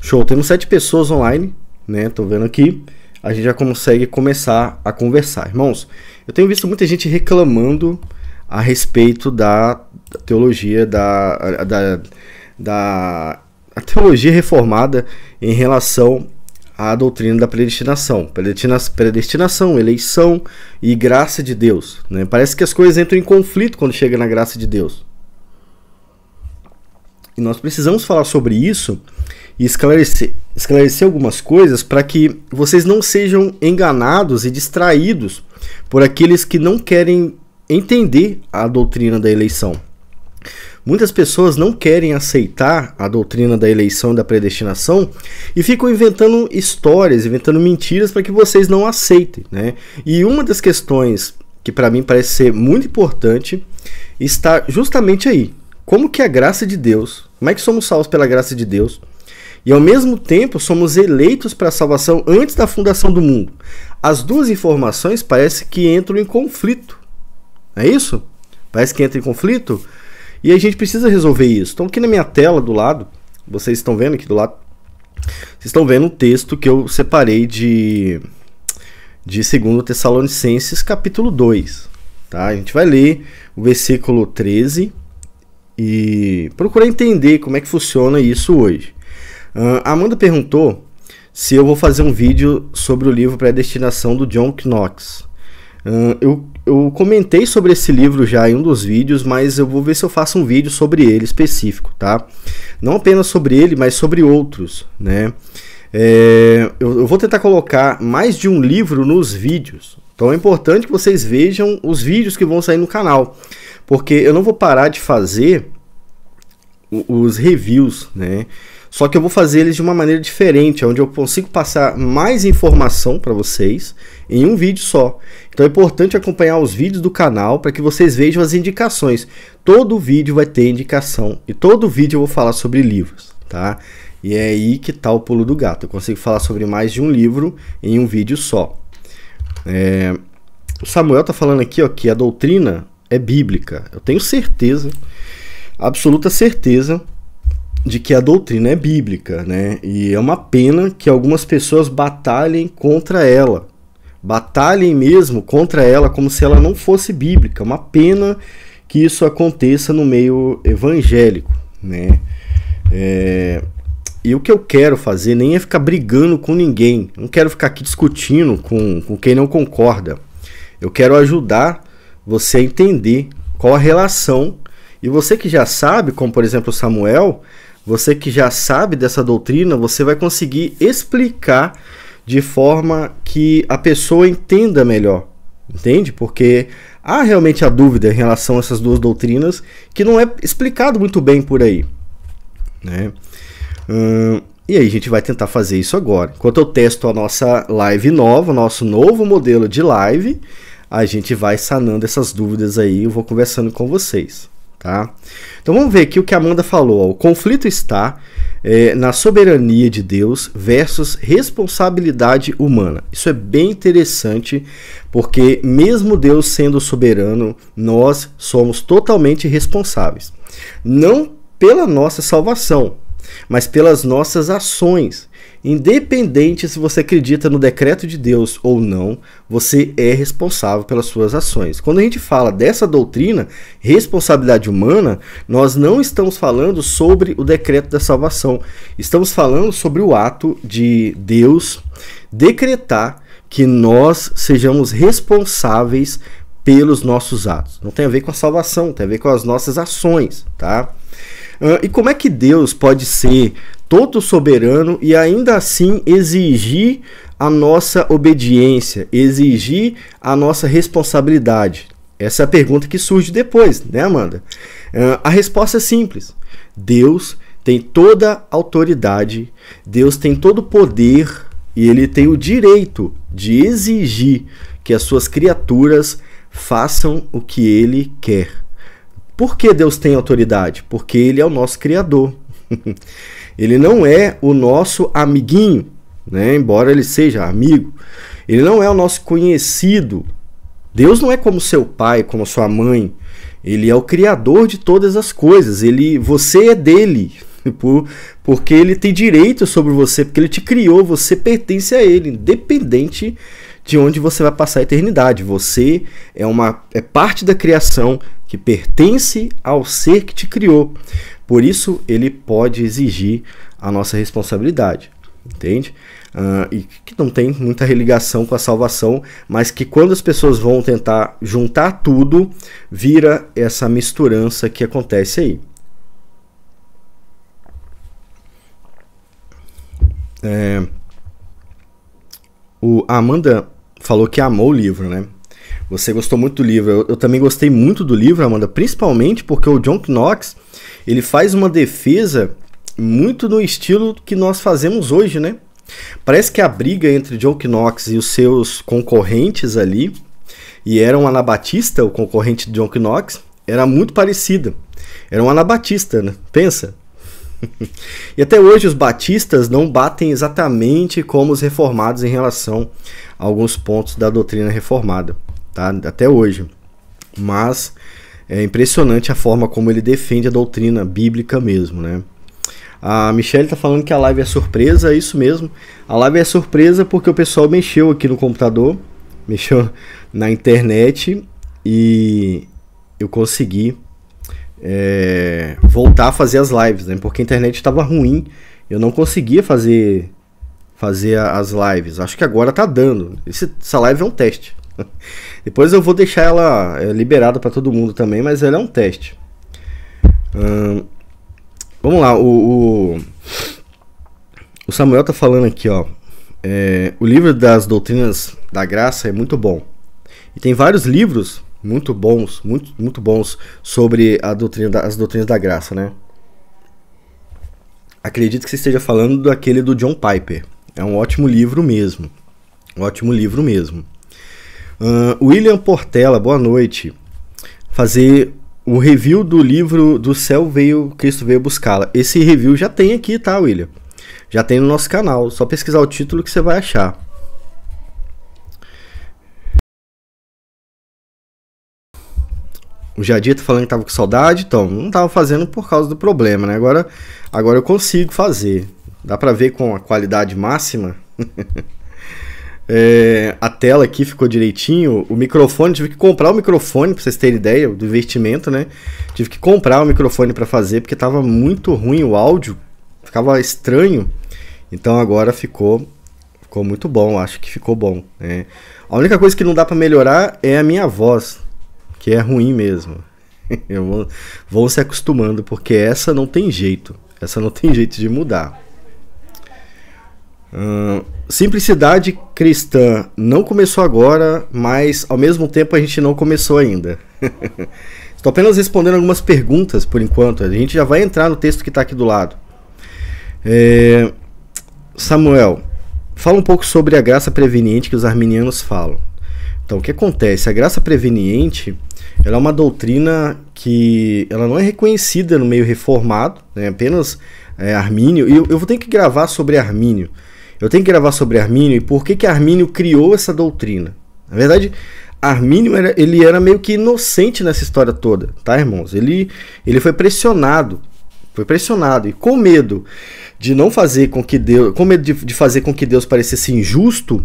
Show, temos sete pessoas online, né? Tô vendo aqui. A gente já consegue começar a conversar. Irmãos, eu tenho visto muita gente reclamando a respeito da teologia da, da, da a teologia reformada em relação à doutrina da predestinação, predestinação, eleição e graça de Deus. Né? Parece que as coisas entram em conflito quando chega na graça de Deus. E nós precisamos falar sobre isso e esclarecer, esclarecer algumas coisas para que vocês não sejam enganados e distraídos por aqueles que não querem entender a doutrina da eleição. Muitas pessoas não querem aceitar a doutrina da eleição e da predestinação e ficam inventando histórias, inventando mentiras para que vocês não aceitem, né? E uma das questões que para mim parece ser muito importante está justamente aí. Como que a graça de Deus, como é que somos salvos pela graça de Deus? e ao mesmo tempo somos eleitos para a salvação antes da fundação do mundo. As duas informações parece que entram em conflito. Não é isso? Parece que entra em conflito e a gente precisa resolver isso. Então aqui na minha tela do lado, vocês estão vendo aqui do lado, vocês estão vendo um texto que eu separei de de 2 Tessalonicenses capítulo 2, tá? A gente vai ler o versículo 13 e procurar entender como é que funciona isso hoje. Uh, Amanda perguntou se eu vou fazer um vídeo sobre o livro Predestinação do John Knox. Uh, eu, eu comentei sobre esse livro já em um dos vídeos, mas eu vou ver se eu faço um vídeo sobre ele específico, tá? Não apenas sobre ele, mas sobre outros, né? É, eu, eu vou tentar colocar mais de um livro nos vídeos. Então é importante que vocês vejam os vídeos que vão sair no canal, porque eu não vou parar de fazer os reviews, né? Só que eu vou fazer eles de uma maneira diferente, onde eu consigo passar mais informação para vocês em um vídeo só. Então é importante acompanhar os vídeos do canal para que vocês vejam as indicações. Todo vídeo vai ter indicação e todo vídeo eu vou falar sobre livros, tá? E é aí que está o pulo do gato. Eu consigo falar sobre mais de um livro em um vídeo só. É... O Samuel está falando aqui ó, que a doutrina é bíblica. Eu tenho certeza, absoluta certeza, de que a doutrina é bíblica, né? E é uma pena que algumas pessoas batalhem contra ela. Batalhem mesmo contra ela como se ela não fosse bíblica. É uma pena que isso aconteça no meio evangélico, né? É... E o que eu quero fazer nem é ficar brigando com ninguém. Não quero ficar aqui discutindo com, com quem não concorda. Eu quero ajudar você a entender qual a relação. E você que já sabe, como por exemplo Samuel, você que já sabe dessa doutrina, você vai conseguir explicar de forma que a pessoa entenda melhor, entende? Porque há realmente a dúvida em relação a essas duas doutrinas que não é explicado muito bem por aí, né? Hum, e aí a gente vai tentar fazer isso agora. Enquanto eu testo a nossa live nova, nosso novo modelo de live, a gente vai sanando essas dúvidas aí, eu vou conversando com vocês. Tá? Então vamos ver aqui o que a Amanda falou. Ó. O conflito está é, na soberania de Deus versus responsabilidade humana. Isso é bem interessante, porque mesmo Deus sendo soberano, nós somos totalmente responsáveis. Não pela nossa salvação, mas pelas nossas ações. Independente se você acredita no decreto de Deus ou não, você é responsável pelas suas ações. Quando a gente fala dessa doutrina, responsabilidade humana, nós não estamos falando sobre o decreto da salvação. Estamos falando sobre o ato de Deus decretar que nós sejamos responsáveis pelos nossos atos. Não tem a ver com a salvação, tem a ver com as nossas ações, tá? Uh, e como é que Deus pode ser todo soberano e ainda assim exigir a nossa obediência, exigir a nossa responsabilidade? Essa é a pergunta que surge depois, né, Amanda? É, a resposta é simples: Deus tem toda autoridade, Deus tem todo poder e ele tem o direito de exigir que as suas criaturas façam o que ele quer. Por que Deus tem autoridade? Porque ele é o nosso criador. Ele não é o nosso amiguinho, né? Embora ele seja amigo, ele não é o nosso conhecido. Deus não é como seu pai, como sua mãe. Ele é o criador de todas as coisas. Ele, você é dele, por, porque ele tem direito sobre você, porque ele te criou, você pertence a ele, independente de onde você vai passar a eternidade. Você é uma é parte da criação que pertence ao ser que te criou. Por isso, ele pode exigir a nossa responsabilidade, entende? Uh, e que não tem muita religação com a salvação, mas que quando as pessoas vão tentar juntar tudo, vira essa misturança que acontece aí. É, o Amanda falou que amou o livro, né? Você gostou muito do livro. Eu, eu, também gostei muito do livro, Amanda, principalmente porque o John Knox ele faz uma defesa muito no estilo que nós fazemos hoje, né? Parece que a briga entre John Knox e os seus concorrentes ali, e era um anabatista, o concorrente de John Knox, era muito parecida. Era um anabatista, né? Pensa. e até hoje os batistas não batem exatamente como os reformados em relação a alguns pontos da doutrina reformada, tá? Até hoje. Mas é impressionante a forma como ele defende a doutrina bíblica mesmo, né? A Michelle está falando que a live é surpresa, é isso mesmo. A live é surpresa porque o pessoal mexeu aqui no computador, mexeu na internet e eu consegui é, voltar a fazer as lives, né? Porque a internet estava ruim, eu não conseguia fazer fazer as lives. Acho que agora tá dando. Esse, essa live é um teste. Depois eu vou deixar ela é, liberada para todo mundo também, mas ela é um teste. Hum, vamos lá, o, o, o, Samuel tá falando aqui, ó. É, o livro das doutrinas da graça é muito bom. E tem vários livros muito bons, muito, muito bons sobre a doutrina da, as doutrinas da graça, né? Acredito que você esteja falando daquele do John Piper. É um ótimo livro mesmo. Um ótimo livro mesmo. Uh, William Portela, boa noite. Fazer o review do livro Do Céu Veio, Cristo Veio Buscá-la. Esse review já tem aqui, tá, William? Já tem no nosso canal. Só pesquisar o título que você vai achar. o Jadito falando que tava com saudade, então, não tava fazendo por causa do problema, né? Agora, agora eu consigo fazer. Dá para ver com a qualidade máxima. é, a tela aqui ficou direitinho. O microfone, tive que comprar o microfone, para vocês terem ideia do investimento, né? Tive que comprar o microfone para fazer, porque tava muito ruim o áudio, ficava estranho. Então agora ficou ficou muito bom, acho que ficou bom. Né? A única coisa que não dá para melhorar é a minha voz que é ruim mesmo. vão, se acostumando, porque essa não tem jeito. Essa não tem jeito de mudar. Hum, simplicidade cristã não começou agora, mas ao mesmo tempo a gente não começou ainda. Estou apenas respondendo algumas perguntas por enquanto. A gente já vai entrar no texto que está aqui do lado. É, Samuel, fala um pouco sobre a graça preveniente que os arminianos falam. Então, o que acontece? A graça preveniente ela é uma doutrina que ela não é reconhecida no meio reformado, né? apenas é, Armínio. E eu, eu vou ter que gravar sobre Armínio. Eu tenho que gravar sobre Armínio e por que, que Armínio criou essa doutrina. Na verdade, Armínio era, ele era meio que inocente nessa história toda, tá, irmãos? Ele, ele foi pressionado, foi pressionado e com medo de não fazer com que Deus, com medo de, de fazer com que Deus parecesse injusto,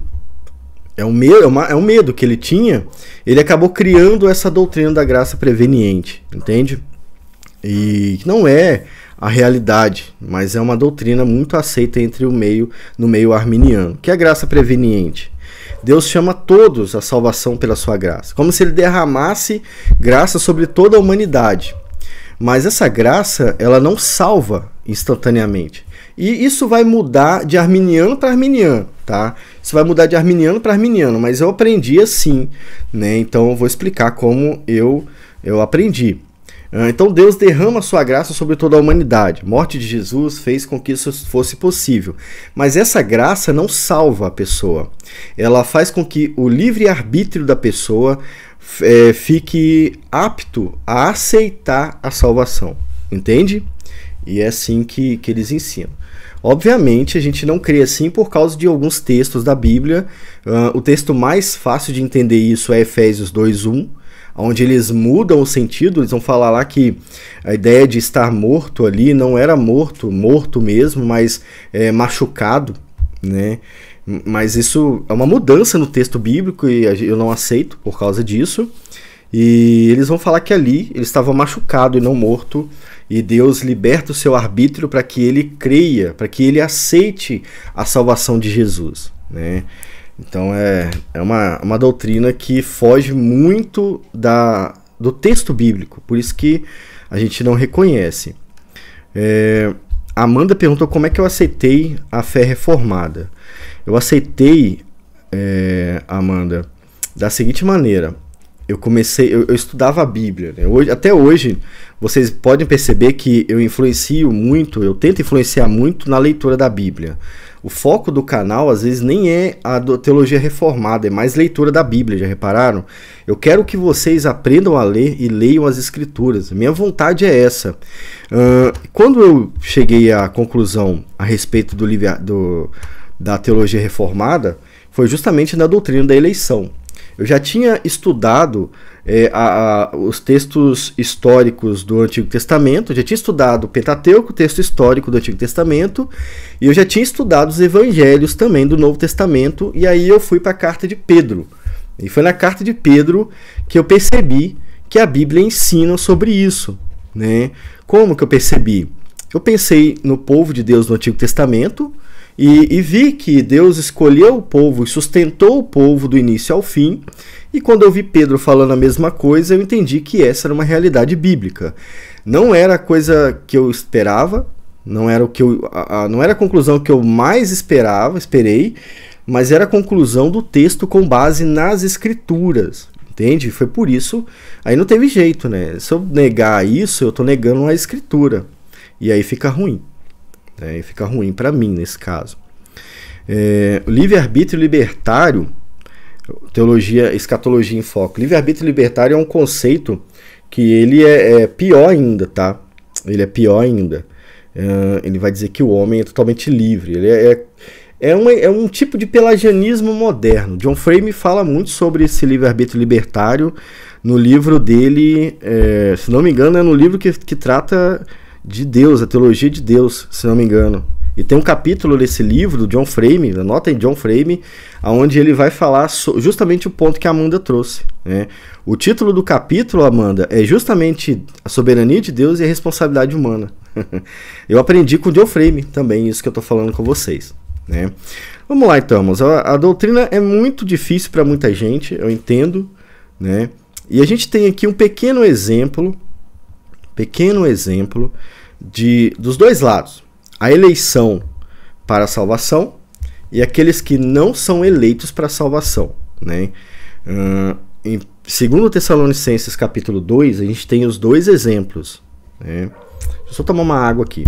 é um, medo, é, uma, é um medo que ele tinha, ele acabou criando essa doutrina da graça preveniente, entende? E não é a realidade, mas é uma doutrina muito aceita entre o meio, no meio arminiano, que é a graça preveniente. Deus chama todos à salvação pela sua graça, como se ele derramasse graça sobre toda a humanidade. Mas essa graça, ela não salva instantaneamente. E isso vai mudar de arminiano para arminiano, tá? Você vai mudar de arminiano para arminiano, mas eu aprendi assim, né? Então eu vou explicar como eu eu aprendi. Ah, então Deus derrama sua graça sobre toda a humanidade. A morte de Jesus fez com que isso fosse possível. Mas essa graça não salva a pessoa. Ela faz com que o livre-arbítrio da pessoa é, fique apto a aceitar a salvação. Entende? E é assim que, que eles ensinam. Obviamente, a gente não crê assim por causa de alguns textos da Bíblia. Uh, o texto mais fácil de entender isso é Efésios 2:1, onde eles mudam o sentido, eles vão falar lá que a ideia de estar morto ali não era morto, morto mesmo, mas é, machucado, né? Mas isso é uma mudança no texto bíblico e eu não aceito por causa disso. E eles vão falar que ali ele estava machucado e não morto, e Deus liberta o seu arbítrio para que ele creia, para que ele aceite a salvação de Jesus. Né? Então é, é uma, uma doutrina que foge muito da, do texto bíblico, por isso que a gente não reconhece. É, Amanda perguntou como é que eu aceitei a fé reformada. Eu aceitei, é, Amanda, da seguinte maneira: eu comecei, eu, eu, estudava a Bíblia. Né? Hoje, até hoje, vocês podem perceber que eu influencio muito, eu tento influenciar muito na leitura da Bíblia. O foco do canal, às vezes, nem é a teologia reformada, é mais leitura da Bíblia, já repararam? Eu quero que vocês aprendam a ler e leiam as Escrituras. Minha vontade é essa. Uh, quando eu cheguei à conclusão a respeito do, do da teologia reformada, foi justamente na doutrina da eleição. Eu já tinha estudado é, a, a, os textos históricos do Antigo Testamento, já tinha estudado o Pentateuco, o texto histórico do Antigo Testamento, e eu já tinha estudado os evangelhos também do Novo Testamento, e aí eu fui para a carta de Pedro. E foi na carta de Pedro que eu percebi que a Bíblia ensina sobre isso. Né? Como que eu percebi? Eu pensei no povo de Deus no Antigo Testamento, e, e, vi que Deus escolheu o povo e sustentou o povo do início ao fim. E quando eu vi Pedro falando a mesma coisa, eu entendi que essa era uma realidade bíblica. Não era a coisa que eu esperava, não era o que eu, a, a, não era a conclusão que eu mais esperava, esperei, mas era a conclusão do texto com base nas escrituras. Entende? Foi por isso. Aí não teve jeito, né? Se eu negar isso, eu estou negando a escritura. E aí fica ruim. Né? E fica ruim para mim nesse caso. É, livre-arbítrio libertário, teologia, escatologia em foco. Livre-arbítrio libertário é um conceito que ele é, é pior ainda, tá? Ele é pior ainda. É, ele vai dizer que o homem é totalmente livre. Ele é, é é, uma, é um tipo de pelagianismo moderno. John Frame fala muito sobre esse livre-arbítrio libertário no livro dele, é, se não me engano, é no livro que, que trata de Deus, a teologia de Deus, se não me engano. E tem um capítulo nesse livro do John Frame, anota em John Frame, aonde ele vai falar so, justamente o ponto que a Amanda trouxe. Né? O título do capítulo, Amanda, é justamente a soberania de Deus e a responsabilidade humana. eu aprendi com o John Frame também, isso que eu estou falando com vocês. Né? Vamos lá então, mas a, a doutrina é muito difícil para muita gente, eu entendo, né? E a gente tem aqui um pequeno exemplo pequeno exemplo de dos dois lados, a eleição para a salvação e aqueles que não são eleitos para a salvação, né? Uh, em segundo Tessalonicenses capítulo 2, a gente tem os dois exemplos, né? Deixa eu só tomar uma água aqui.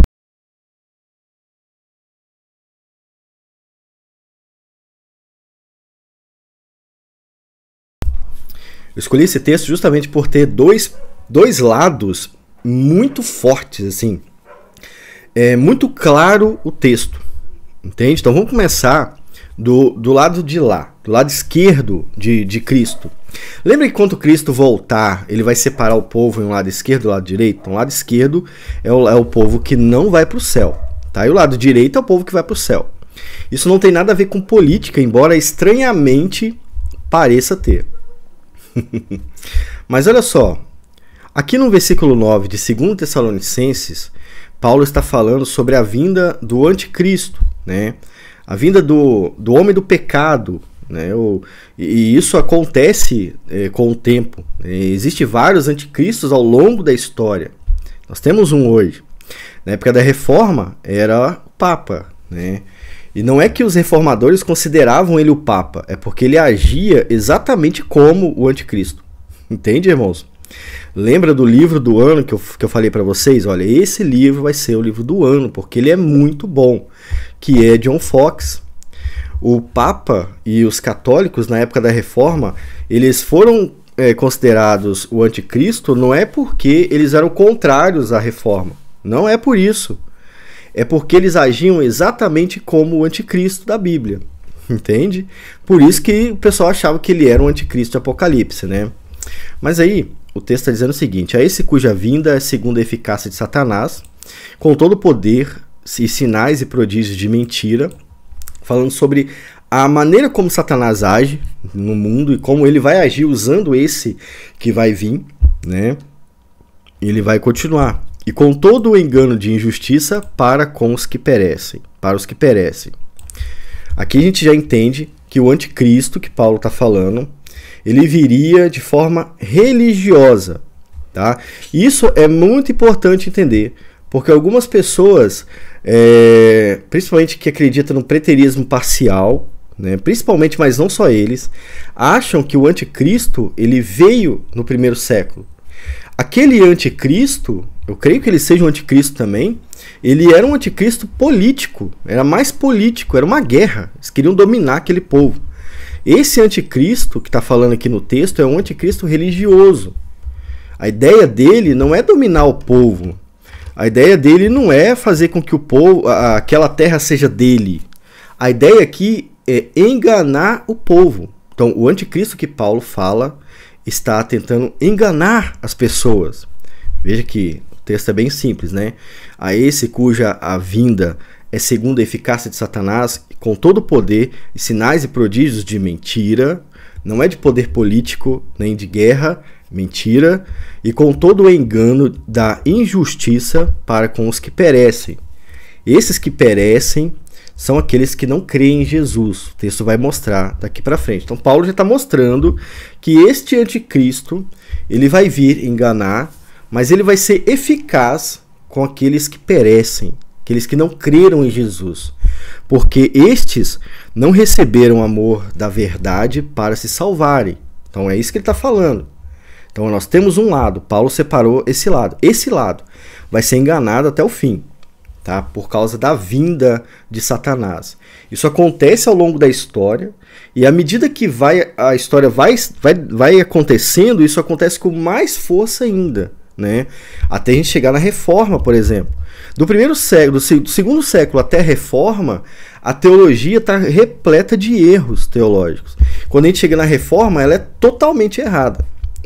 Eu escolhi esse texto justamente por ter dois, dois lados muito fortes, assim. É muito claro o texto, entende? Então vamos começar do, do lado de lá, do lado esquerdo de, de Cristo. Lembra que quando Cristo voltar, ele vai separar o povo em um lado esquerdo e um lado direito? Então, o lado esquerdo é o, é o povo que não vai para o céu, tá? E o lado direito é o povo que vai para o céu. Isso não tem nada a ver com política, embora estranhamente pareça ter. Mas olha só, Aqui no versículo 9 de 2 Tessalonicenses, Paulo está falando sobre a vinda do anticristo, né? A vinda do, do homem do pecado, né? O, e isso acontece é, com o tempo. Né? Existem vários anticristos ao longo da história. Nós temos um hoje. Na época da reforma, era o Papa, né? E não é que os reformadores consideravam ele o Papa, é porque ele agia exatamente como o anticristo. Entende, irmãos? Lembra do livro do ano que eu, que eu falei para vocês? Olha, esse livro vai ser o livro do ano, porque ele é muito bom, que é John Fox. O Papa e os católicos, na época da Reforma, eles foram é, considerados o anticristo não é porque eles eram contrários à reforma. Não é por isso. É porque eles agiam exatamente como o anticristo da Bíblia entende? Por isso que o pessoal achava que ele era um anticristo de Apocalipse, né? Mas aí, o texto está dizendo o seguinte: a esse cuja vinda é segundo a eficácia de Satanás, com todo o poder e sinais e prodígios de mentira, falando sobre a maneira como Satanás age no mundo e como ele vai agir usando esse que vai vir, né? Ele vai continuar. E com todo o engano de injustiça para com os que perecem, para os que perecem. Aqui a gente já entende que o anticristo que Paulo está falando ele viria de forma religiosa, tá? Isso é muito importante entender, porque algumas pessoas, é, principalmente que acreditam no preterismo parcial, né, principalmente, mas não só eles, acham que o anticristo ele veio no primeiro século. Aquele anticristo, eu creio que ele seja um anticristo também, ele era um anticristo político, era mais político, era uma guerra, eles queriam dominar aquele povo. Esse anticristo que está falando aqui no texto é um anticristo religioso. A ideia dele não é dominar o povo. A ideia dele não é fazer com que o povo, aquela terra seja dele. A ideia aqui é enganar o povo. Então, o anticristo que Paulo fala está tentando enganar as pessoas. Veja que o texto é bem simples, né? A esse cuja a vinda é segundo a eficácia de Satanás, com todo o poder e sinais e prodígios de mentira, não é de poder político nem de guerra, mentira, e com todo o engano da injustiça para com os que perecem. Esses que perecem são aqueles que não creem em Jesus. O texto vai mostrar daqui para frente. Então Paulo já está mostrando que este anticristo ele vai vir enganar, mas ele vai ser eficaz com aqueles que perecem, aqueles que não creram em Jesus, porque estes não receberam o amor da verdade para se salvarem. Então é isso que ele está falando. Então nós temos um lado, Paulo separou esse lado. Esse lado vai ser enganado até o fim, tá? Por causa da vinda de Satanás. Isso acontece ao longo da história e à medida que vai a história vai, vai, vai acontecendo, isso acontece com mais força ainda, né? Até a gente chegar na reforma, por exemplo. Do primeiro século, do segundo século até a reforma, a teologia está repleta de erros teológicos. Quando a gente chega na reforma, ela é totalmente errada.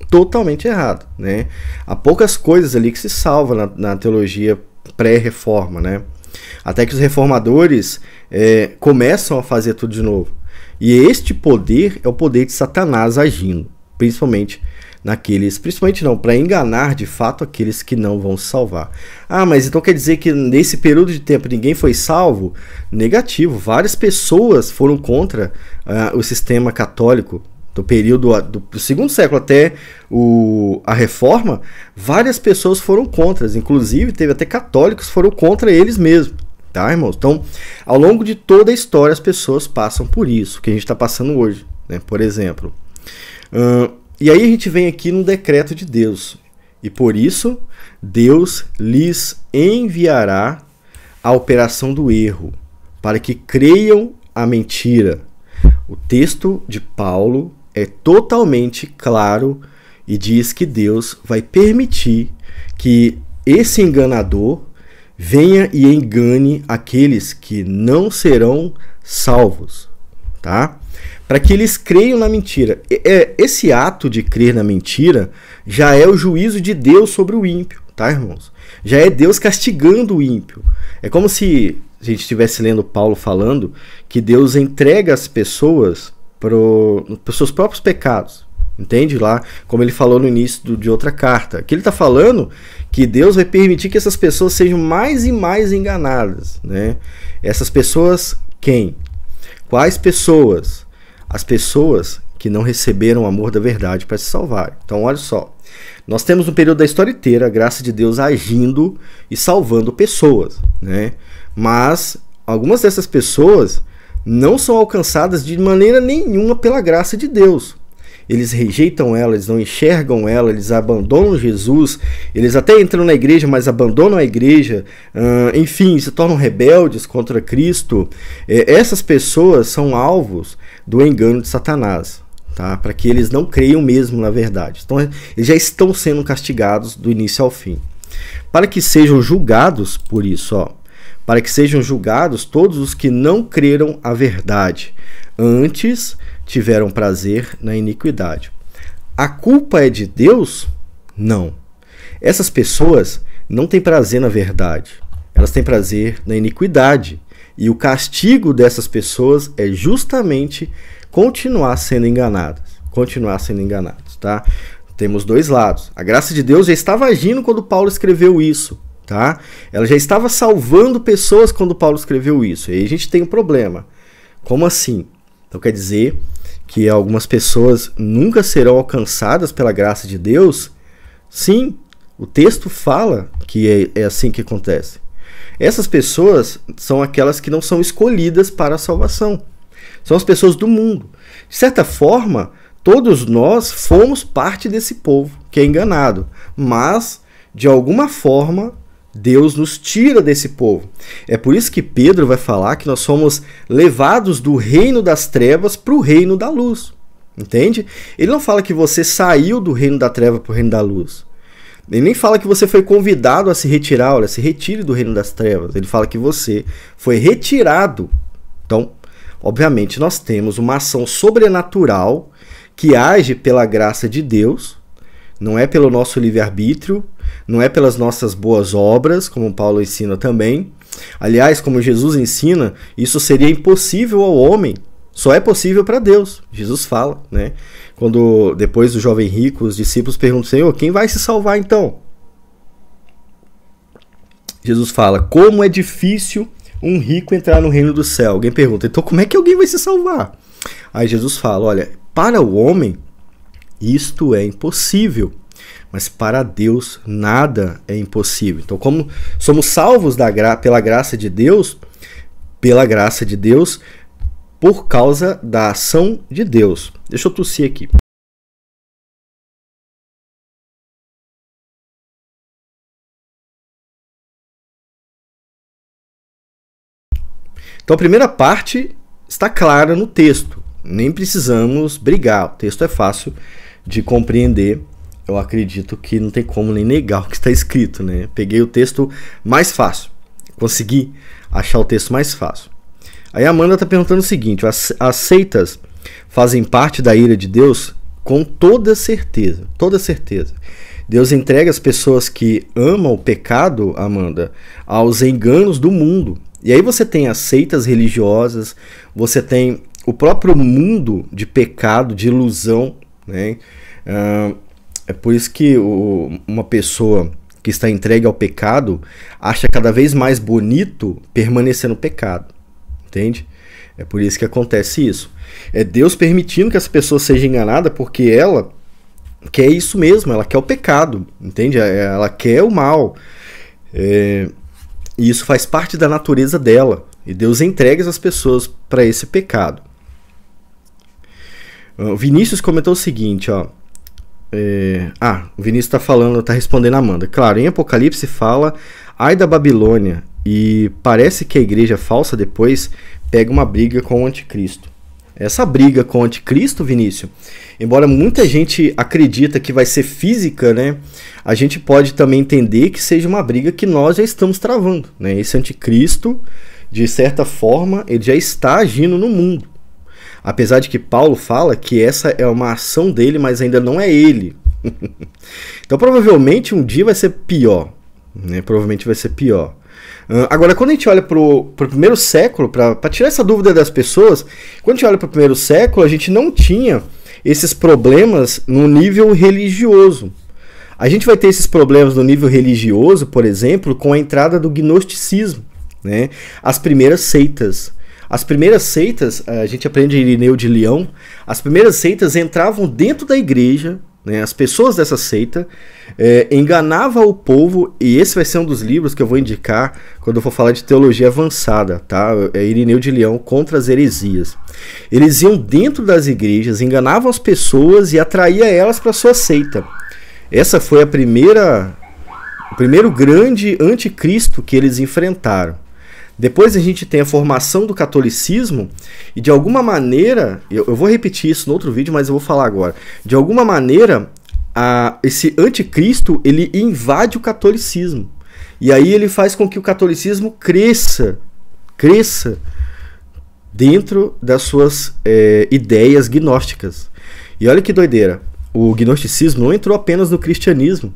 Totalmente errada. Né? Há poucas coisas ali que se salva na, na teologia pré-reforma. Né? Até que os reformadores é, começam a fazer tudo de novo. E este poder é o poder de Satanás agindo, principalmente naqueles, principalmente não, para enganar de fato aqueles que não vão se salvar. Ah, mas então quer dizer que nesse período de tempo ninguém foi salvo? Negativo, várias pessoas foram contra uh, o sistema católico do período do, do segundo século até o, a reforma, várias pessoas foram contra, inclusive teve até católicos que foram contra eles mesmos. Tá, irmãos? Então, ao longo de toda a história, as pessoas passam por isso que a gente está passando hoje. Né? Por exemplo, uh, e aí a gente vem aqui no decreto de Deus. E por isso, Deus lhes enviará a operação do erro, para que creiam a mentira. O texto de Paulo é totalmente claro e diz que Deus vai permitir que esse enganador venha e engane aqueles que não serão salvos, tá? para que eles creiam na mentira. É, esse ato de crer na mentira já é o juízo de Deus sobre o ímpio, tá, irmãos? Já é Deus castigando o ímpio. É como se a gente estivesse lendo Paulo falando que Deus entrega as pessoas para os seus próprios pecados. Entende? Lá, como ele falou no início do, de outra carta. Que ele está falando que Deus vai permitir que essas pessoas sejam mais e mais enganadas. Né? Essas pessoas, quem? Quais pessoas? as pessoas que não receberam o amor da verdade para se salvar. Então, olha só. Nós temos no período da história inteira a graça de Deus agindo e salvando pessoas, né? Mas algumas dessas pessoas não são alcançadas de maneira nenhuma pela graça de Deus. Eles rejeitam ela, eles não enxergam ela, eles abandonam Jesus, eles até entram na igreja, mas abandonam a igreja, ah, enfim, se tornam rebeldes contra Cristo. É, essas pessoas são alvos do engano de Satanás, tá? para que eles não creiam mesmo na verdade. Então, eles já estão sendo castigados do início ao fim. Para que sejam julgados por isso, ó, para que sejam julgados todos os que não creram a verdade, antes tiveram prazer na iniquidade. A culpa é de Deus? Não. Essas pessoas não têm prazer na verdade, elas têm prazer na iniquidade. E o castigo dessas pessoas é justamente continuar sendo enganadas, continuar sendo enganadas, tá? Temos dois lados. A graça de Deus já estava agindo quando Paulo escreveu isso, tá? Ela já estava salvando pessoas quando Paulo escreveu isso. E aí a gente tem um problema. Como assim? Então quer dizer que algumas pessoas nunca serão alcançadas pela graça de Deus? Sim, o texto fala que é, é assim que acontece. Essas pessoas são aquelas que não são escolhidas para a salvação. São as pessoas do mundo. De certa forma, todos nós fomos parte desse povo que é enganado, mas de alguma forma Deus nos tira desse povo. É por isso que Pedro vai falar que nós somos levados do reino das trevas para o reino da luz. Entende? Ele não fala que você saiu do reino da treva para o reino da luz. Ele nem fala que você foi convidado a se retirar, olha, se retire do reino das trevas. Ele fala que você foi retirado. Então, obviamente, nós temos uma ação sobrenatural que age pela graça de Deus, não é pelo nosso livre-arbítrio, não é pelas nossas boas obras, como Paulo ensina também. Aliás, como Jesus ensina, isso seria impossível ao homem, só é possível para Deus. Jesus fala, né? Quando depois do jovem rico, os discípulos perguntam: Senhor, quem vai se salvar então? Jesus fala: Como é difícil um rico entrar no reino do céu. Alguém pergunta: Então como é que alguém vai se salvar? Aí Jesus fala: Olha, para o homem isto é impossível, mas para Deus nada é impossível. Então, como somos salvos gra pela graça de Deus, pela graça de Deus, por causa da ação de Deus. Deixa eu tossir aqui. Então a primeira parte está clara no texto. Nem precisamos brigar. O texto é fácil de compreender. Eu acredito que não tem como nem negar o que está escrito, né? Peguei o texto mais fácil. Consegui achar o texto mais fácil. Aí a Amanda está perguntando o seguinte: as seitas fazem parte da ira de Deus? Com toda certeza, toda certeza. Deus entrega as pessoas que amam o pecado, Amanda, aos enganos do mundo. E aí você tem as seitas religiosas, você tem o próprio mundo de pecado, de ilusão, né? Ah, é por isso que uma pessoa que está entregue ao pecado acha cada vez mais bonito permanecer no pecado entende? É por isso que acontece isso. É Deus permitindo que essa pessoa seja enganada porque ela quer isso mesmo, ela quer o pecado, entende? É, ela quer o mal. É, e isso faz parte da natureza dela. E Deus entrega essas pessoas para esse pecado. O Vinícius comentou o seguinte, ó. É, ah, o Vinícius está falando, está respondendo a Amanda. Claro, em Apocalipse fala: Ai da Babilônia, e parece que a igreja falsa depois pega uma briga com o anticristo. Essa briga com o anticristo, Vinícius, embora muita gente acredita que vai ser física, né? A gente pode também entender que seja uma briga que nós já estamos travando, né? Esse anticristo, de certa forma, ele já está agindo no mundo. Apesar de que Paulo fala que essa é uma ação dele, mas ainda não é ele. então provavelmente um dia vai ser pior, né? Provavelmente vai ser pior. Agora, quando a gente olha para o primeiro século, para tirar essa dúvida das pessoas, quando a gente olha para o primeiro século, a gente não tinha esses problemas no nível religioso. A gente vai ter esses problemas no nível religioso, por exemplo, com a entrada do gnosticismo, né? as primeiras seitas. As primeiras seitas, a gente aprende em Irineu de Leão, as primeiras seitas entravam dentro da igreja, né? As pessoas dessa seita é, enganava o povo, e esse vai ser um dos livros que eu vou indicar quando eu for falar de teologia avançada, tá? É Irineu de Leão contra as heresias. Eles iam dentro das igrejas, enganavam as pessoas e atraía elas para sua seita. Essa foi a primeira o primeiro grande anticristo que eles enfrentaram. Depois a gente tem a formação do catolicismo, e de alguma maneira, eu, eu vou repetir isso no outro vídeo, mas eu vou falar agora. De alguma maneira, a, esse anticristo ele invade o catolicismo. E aí ele faz com que o catolicismo cresça, cresça dentro das suas é, ideias gnósticas. E olha que doideira, o gnosticismo não entrou apenas no cristianismo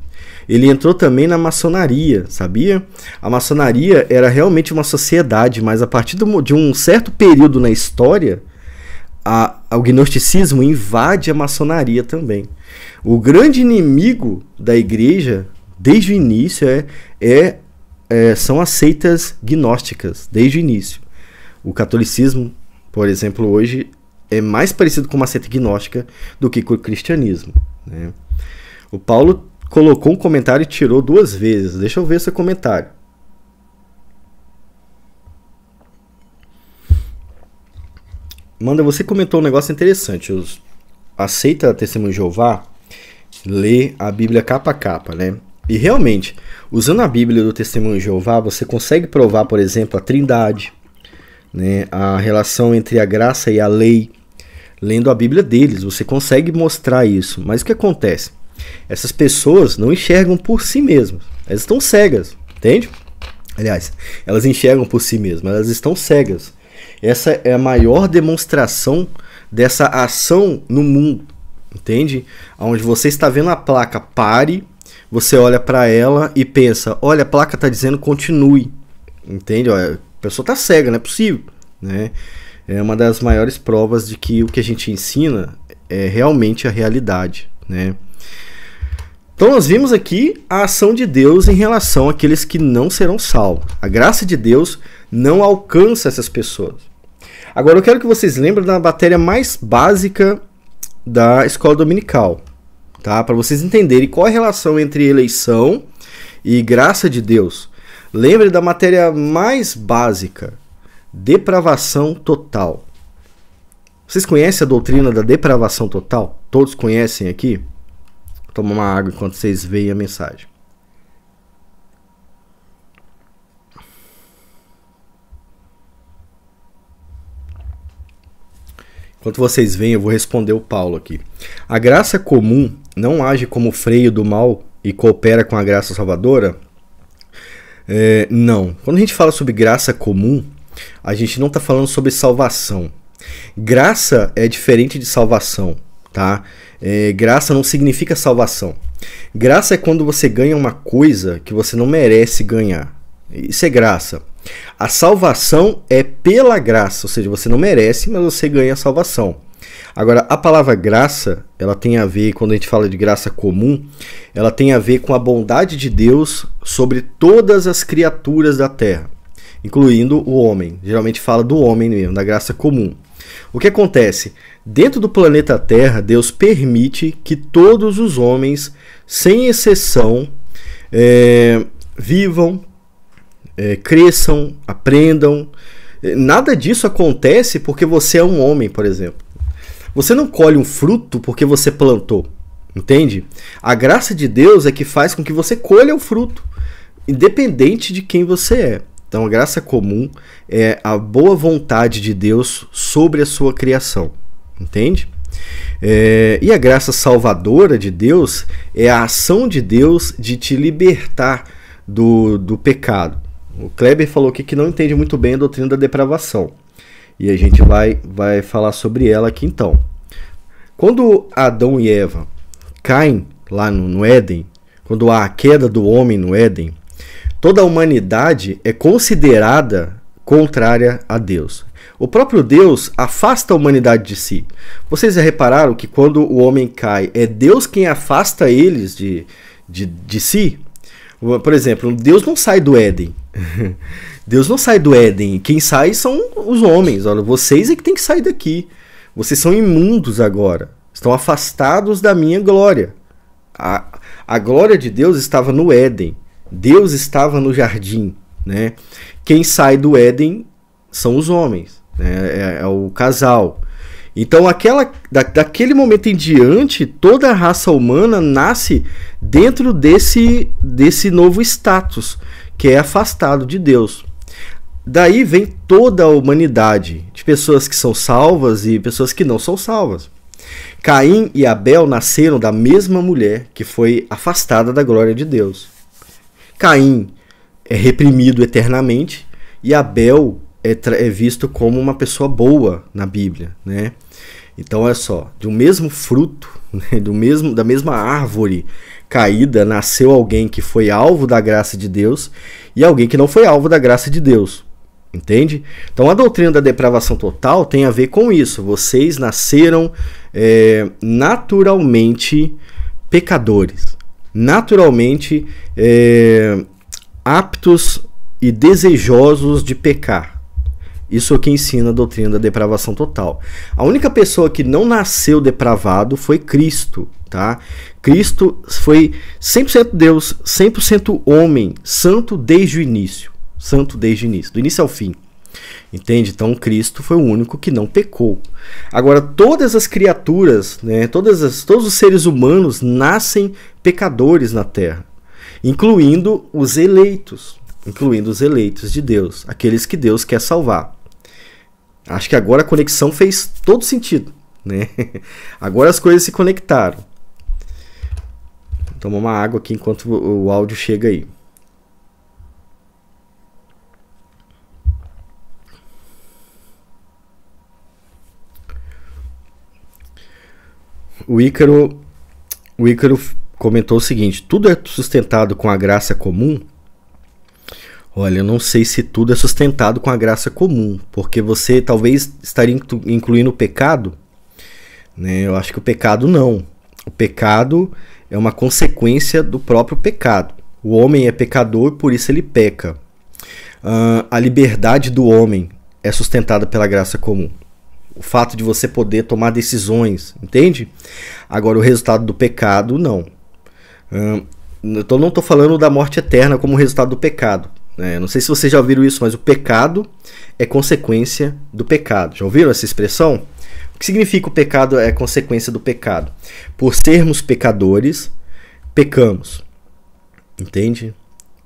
ele entrou também na maçonaria, sabia? A maçonaria era realmente uma sociedade, mas a partir do, de um certo período na história, a, o gnosticismo invade a maçonaria também. O grande inimigo da igreja, desde o início, é, é, é são as seitas gnósticas, desde o início. O catolicismo, por exemplo, hoje é mais parecido com uma seita gnóstica do que com o cristianismo. Né? O Paulo colocou um comentário e tirou duas vezes. Deixa eu ver seu comentário. Manda, você comentou um negócio interessante. Os... Aceita a testemunho de Jeová, lê a Bíblia capa a capa, né? E realmente, usando a Bíblia do testemunho de Jeová, você consegue provar, por exemplo, a trindade, né? a relação entre a graça e a lei. Lendo a Bíblia deles, você consegue mostrar isso. Mas o que acontece? Essas pessoas não enxergam por si mesmas. Elas estão cegas, entende? Aliás, elas enxergam por si mesmas, elas estão cegas. Essa é a maior demonstração dessa ação no mundo, entende? Onde você está vendo a placa pare, você olha para ela e pensa: olha, a placa está dizendo continue, entende? Olha, a pessoa está cega, não é possível, né? É uma das maiores provas de que o que a gente ensina é realmente a realidade, né? Então nós vimos aqui a ação de Deus em relação àqueles que não serão salvos. A graça de Deus não alcança essas pessoas. Agora eu quero que vocês lembrem da matéria mais básica da escola dominical, tá? Para vocês entenderem qual é a relação entre eleição e graça de Deus. Lembre da matéria mais básica, depravação total. Vocês conhecem a doutrina da depravação total? Todos conhecem aqui? Vou tomar uma água enquanto vocês veem a mensagem. Enquanto vocês veem, eu vou responder o Paulo aqui. A graça comum não age como freio do mal e coopera com a graça salvadora? É, não. Quando a gente fala sobre graça comum, a gente não está falando sobre salvação. Graça é diferente de salvação, tá? É, graça não significa salvação. Graça é quando você ganha uma coisa que você não merece ganhar. Isso é graça. A salvação é pela graça, ou seja, você não merece, mas você ganha a salvação. Agora, a palavra graça, ela tem a ver, quando a gente fala de graça comum, ela tem a ver com a bondade de Deus sobre todas as criaturas da terra, incluindo o homem. Geralmente fala do homem mesmo, da graça comum. O que acontece? Dentro do planeta Terra, Deus permite que todos os homens, sem exceção, é, vivam, é, cresçam, aprendam. É, nada disso acontece porque você é um homem, por exemplo. Você não colhe um fruto porque você plantou, entende? A graça de Deus é que faz com que você colha o fruto, independente de quem você é. Então, a graça comum é a boa vontade de Deus sobre a sua criação entende? É, e a graça salvadora de Deus é a ação de Deus de te libertar do, do pecado. O Kleber falou aqui que não entende muito bem a doutrina da depravação. E a gente vai, vai falar sobre ela aqui então. Quando Adão e Eva caem lá no, no Éden, quando há a queda do homem no Éden, toda a humanidade é considerada contrária a Deus. O próprio Deus afasta a humanidade de si. Vocês já repararam que quando o homem cai, é Deus quem afasta eles de, de, de si? Por exemplo, Deus não sai do Éden. Deus não sai do Éden. Quem sai são os homens. Olha, vocês é que tem que sair daqui. Vocês são imundos agora. Estão afastados da minha glória. A, a glória de Deus estava no Éden. Deus estava no jardim. Né? Quem sai do Éden são os homens né? é, é o casal. Então, aquela, da, daquele momento em diante, toda a raça humana nasce dentro desse, desse novo status, que é afastado de Deus. Daí vem toda a humanidade, de pessoas que são salvas e pessoas que não são salvas. Caim e Abel nasceram da mesma mulher que foi afastada da glória de Deus. Caim é reprimido eternamente e Abel é, é visto como uma pessoa boa na Bíblia, né? Então é só, do mesmo fruto, né, do mesmo da mesma árvore caída nasceu alguém que foi alvo da graça de Deus e alguém que não foi alvo da graça de Deus. Entende? Então a doutrina da depravação total tem a ver com isso. Vocês nasceram é, naturalmente pecadores, naturalmente é, aptos e desejosos de pecar. Isso é o que ensina a doutrina da depravação total. A única pessoa que não nasceu depravado foi Cristo, tá? Cristo foi 100% Deus, 100% homem, santo desde o início, santo desde o início, do início ao fim. Entende? Então Cristo foi o único que não pecou. Agora todas as criaturas, né, todas as, todos os seres humanos nascem pecadores na Terra, incluindo os eleitos, incluindo os eleitos de Deus, aqueles que Deus quer salvar. Acho que agora a conexão fez todo sentido, né? Agora as coisas se conectaram. Toma uma água aqui enquanto o áudio chega aí. O Ícaro, o Ícaro comentou o seguinte: tudo é sustentado com a graça comum Olha, eu não sei se tudo é sustentado com a graça comum, porque você talvez estaria incluindo o pecado. Né? Eu acho que o pecado não. O pecado é uma consequência do próprio pecado. O homem é pecador, por isso ele peca. Uh, a liberdade do homem é sustentada pela graça comum. O fato de você poder tomar decisões, entende? Agora, o resultado do pecado, não. Uh, não estou falando da morte eterna como resultado do pecado. Né? Não sei se vocês já ouviram isso, mas o pecado é consequência do pecado. Já ouviram essa expressão? O que significa o pecado é consequência do pecado? Por sermos pecadores, pecamos. Entende?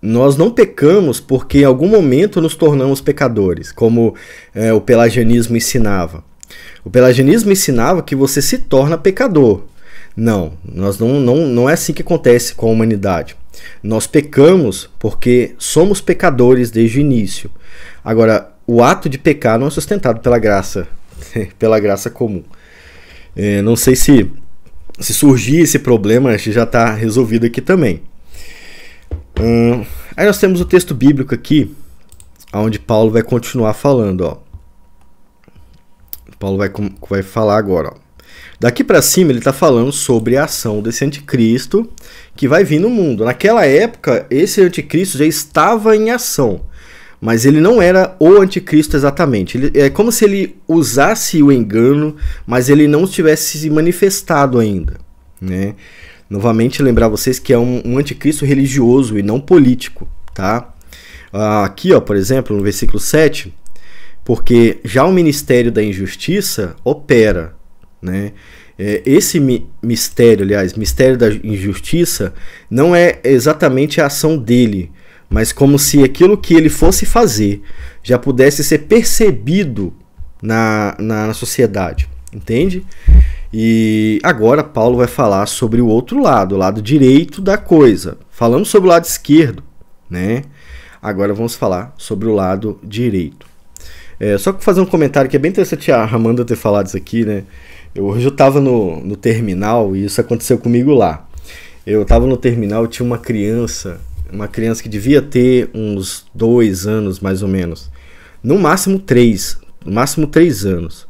Nós não pecamos porque em algum momento nos tornamos pecadores, como é, o pelagianismo ensinava. O pelagianismo ensinava que você se torna pecador. Não, nós não, não, não é assim que acontece com a humanidade. Nós pecamos porque somos pecadores desde o início. Agora, o ato de pecar não é sustentado pela graça, pela graça comum. É, não sei se se surgir esse problema, acho que já está resolvido aqui também. Hum, aí nós temos o texto bíblico aqui, onde Paulo vai continuar falando. Ó. Paulo vai, vai falar agora. Ó. Daqui para cima ele está falando sobre a ação desse anticristo que vai vir no mundo. Naquela época, esse anticristo já estava em ação, mas ele não era o anticristo exatamente. Ele, é como se ele usasse o engano, mas ele não tivesse se manifestado ainda. Né? Novamente lembrar vocês que é um, um anticristo religioso e não político. Tá? Ah, aqui, ó, por exemplo, no versículo 7, porque já o ministério da injustiça opera né? É, esse mi mistério, aliás, mistério da injustiça, não é exatamente a ação dele, mas como se aquilo que ele fosse fazer já pudesse ser percebido na, na, na sociedade, entende? E agora Paulo vai falar sobre o outro lado, o lado direito da coisa. Falamos sobre o lado esquerdo, né? Agora vamos falar sobre o lado direito. É, só fazer um comentário que é bem interessante a Amanda ter falado isso aqui, né? Eu, hoje eu tava no, no terminal e isso aconteceu comigo lá. Eu tava no terminal tinha uma criança, uma criança que devia ter uns dois anos mais ou menos. No máximo três, no máximo três anos.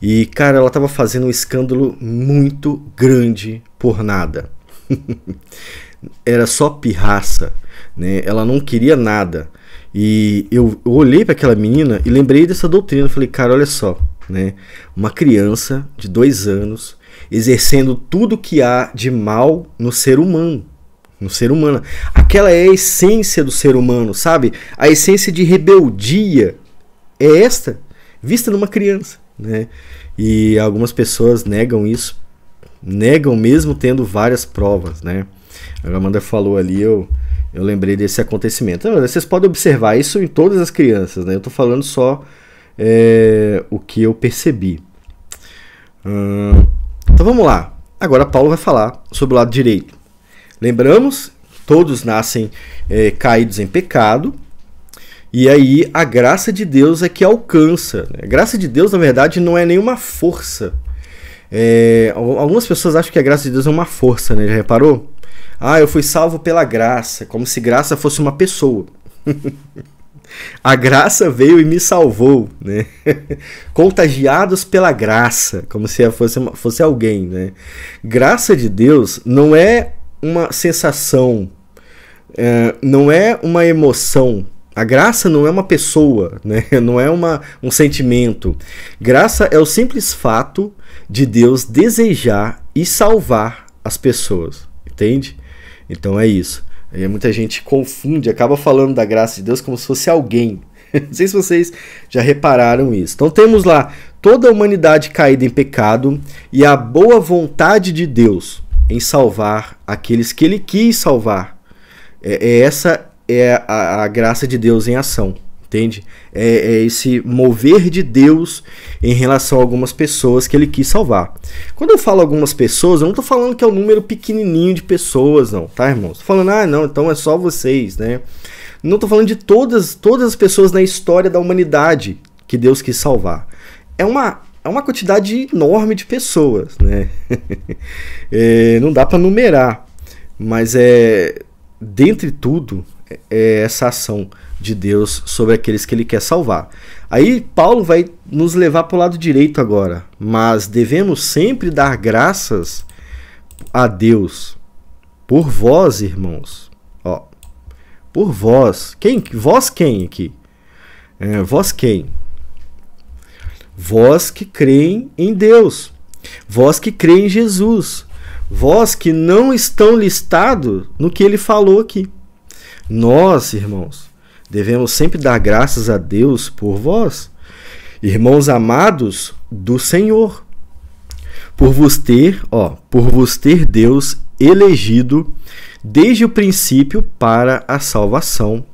E, cara, ela tava fazendo um escândalo muito grande por nada. Era só pirraça, né? Ela não queria nada. E eu, eu olhei para aquela menina e lembrei dessa doutrina. Falei, cara, olha só né? Uma criança de dois anos exercendo tudo que há de mal no ser humano, no ser humano. Aquela é a essência do ser humano, sabe? A essência de rebeldia é esta, vista numa criança, né? E algumas pessoas negam isso, negam mesmo tendo várias provas, né? A Amanda falou ali, eu eu lembrei desse acontecimento. Vocês podem observar isso em todas as crianças, né? Eu tô falando só é, o que eu percebi. Hum, então vamos lá. Agora Paulo vai falar sobre o lado direito. Lembramos, todos nascem é, caídos em pecado. E aí a graça de Deus é que alcança. A né? graça de Deus, na verdade, não é nenhuma força. É, algumas pessoas acham que a graça de Deus é uma força, né? Já reparou? Ah, eu fui salvo pela graça, como se graça fosse uma pessoa. A graça veio e me salvou, né? Contagiados pela graça, como se fosse, fosse alguém, né? Graça de Deus não é uma sensação, é, não é uma emoção. A graça não é uma pessoa, né? não é uma, um sentimento. Graça é o simples fato de Deus desejar e salvar as pessoas, entende? Então é isso. E muita gente confunde, acaba falando da graça de Deus como se fosse alguém. Não sei se vocês já repararam isso. Então temos lá toda a humanidade caída em pecado e a boa vontade de Deus em salvar aqueles que ele quis salvar. É, é essa é a, a graça de Deus em ação entende? É, é, esse mover de Deus em relação a algumas pessoas que ele quis salvar. Quando eu falo algumas pessoas, eu não estou falando que é um número pequenininho de pessoas, não, tá, irmãos? Tô falando, ah, não, então é só vocês, né? Não estou falando de todas, todas as pessoas na história da humanidade que Deus quis salvar. É uma é uma quantidade enorme de pessoas, né? é, não dá para numerar, mas é dentre tudo é, é essa ação de Deus sobre aqueles que ele quer salvar. Aí Paulo vai nos levar para o lado direito agora, mas devemos sempre dar graças a Deus por vós, irmãos. Ó, por vós. Quem? Vós quem aqui? É, vós quem? Vós que creem em Deus. Vós que creem em Jesus. Vós que não estão listados no que ele falou aqui. Nós, irmãos, devemos sempre dar graças a Deus por vós, irmãos amados do Senhor, por vos ter, ó, por vos ter Deus elegido desde o princípio para a salvação.